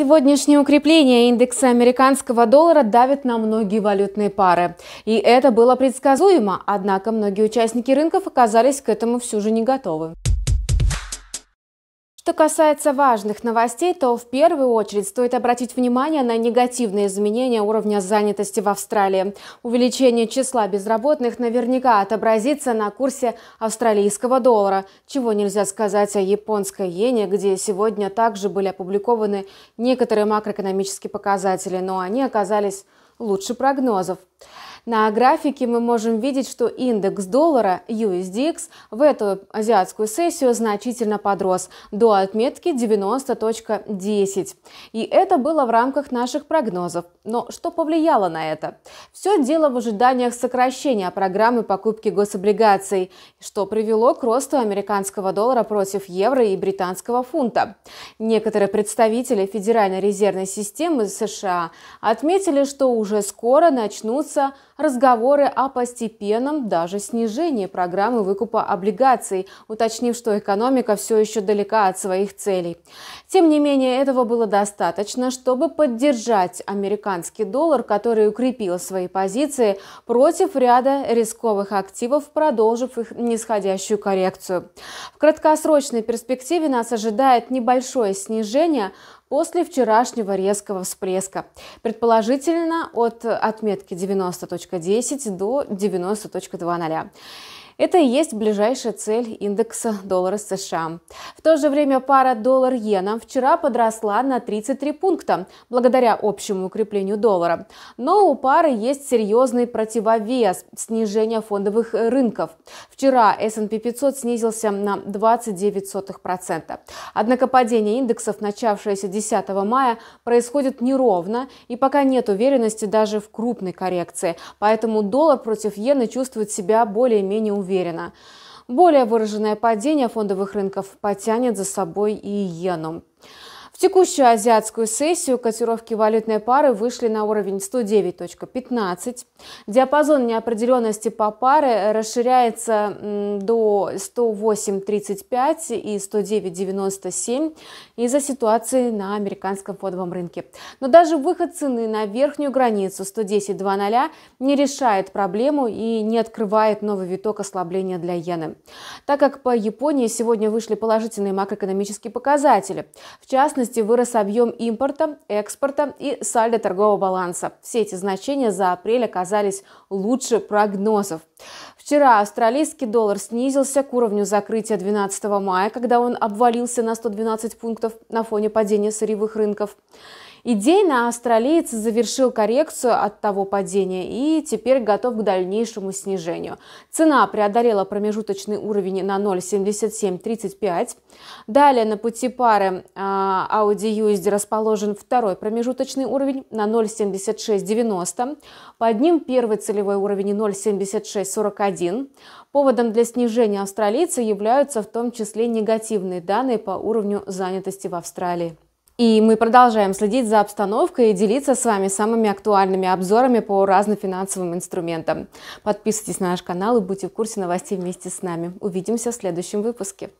Сегодняшнее укрепление индекса американского доллара давит на многие валютные пары. И это было предсказуемо, однако многие участники рынков оказались к этому все же не готовы. Что касается важных новостей, то в первую очередь стоит обратить внимание на негативные изменения уровня занятости в Австралии. Увеличение числа безработных наверняка отобразится на курсе австралийского доллара, чего нельзя сказать о японской иене, где сегодня также были опубликованы некоторые макроэкономические показатели, но они оказались лучше прогнозов. На графике мы можем видеть, что индекс доллара USDX в эту азиатскую сессию значительно подрос до отметки 90.10. И это было в рамках наших прогнозов. Но что повлияло на это? Все дело в ожиданиях сокращения программы покупки гособлигаций, что привело к росту американского доллара против евро и британского фунта. Некоторые представители Федеральной резервной системы США отметили, что уже скоро начнутся разговоры о постепенном даже снижении программы выкупа облигаций, уточнив, что экономика все еще далека от своих целей. Тем не менее, этого было достаточно, чтобы поддержать американский доллар, который укрепил свои позиции против ряда рисковых активов, продолжив их нисходящую коррекцию. В краткосрочной перспективе нас ожидает небольшое снижение после вчерашнего резкого всплеска, предположительно от отметки 90.10 до 90.20. Это и есть ближайшая цель индекса доллара США. В то же время пара доллар-иена вчера подросла на 33 пункта благодаря общему укреплению доллара. Но у пары есть серьезный противовес – снижение фондовых рынков. Вчера S&P 500 снизился на 29%. Однако падение индексов, начавшееся 10 мая, происходит неровно и пока нет уверенности даже в крупной коррекции. Поэтому доллар против иены чувствует себя более-менее уверенно уверена. Более выраженное падение фондовых рынков потянет за собой и иену текущую азиатскую сессию котировки валютной пары вышли на уровень 109.15. Диапазон неопределенности по паре расширяется до 108.35 и 109.97 из-за ситуации на американском фондовом рынке. Но даже выход цены на верхнюю границу 110.00 не решает проблему и не открывает новый виток ослабления для иены. Так как по Японии сегодня вышли положительные макроэкономические показатели, в частности, частности, вырос объем импорта, экспорта и сальдо торгового баланса. Все эти значения за апрель оказались лучше прогнозов. Вчера австралийский доллар снизился к уровню закрытия 12 мая, когда он обвалился на 112 пунктов на фоне падения сырьевых рынков. Идейно австралиец завершил коррекцию от того падения и теперь готов к дальнейшему снижению. Цена преодолела промежуточный уровень на 0,7735. Далее на пути пары а, Audi USD расположен второй промежуточный уровень на 0,7690. Под ним первый целевой уровень 0,7641. Поводом для снижения австралийца являются в том числе негативные данные по уровню занятости в Австралии. И мы продолжаем следить за обстановкой и делиться с вами самыми актуальными обзорами по разным финансовым инструментам. Подписывайтесь на наш канал и будьте в курсе новостей вместе с нами. Увидимся в следующем выпуске.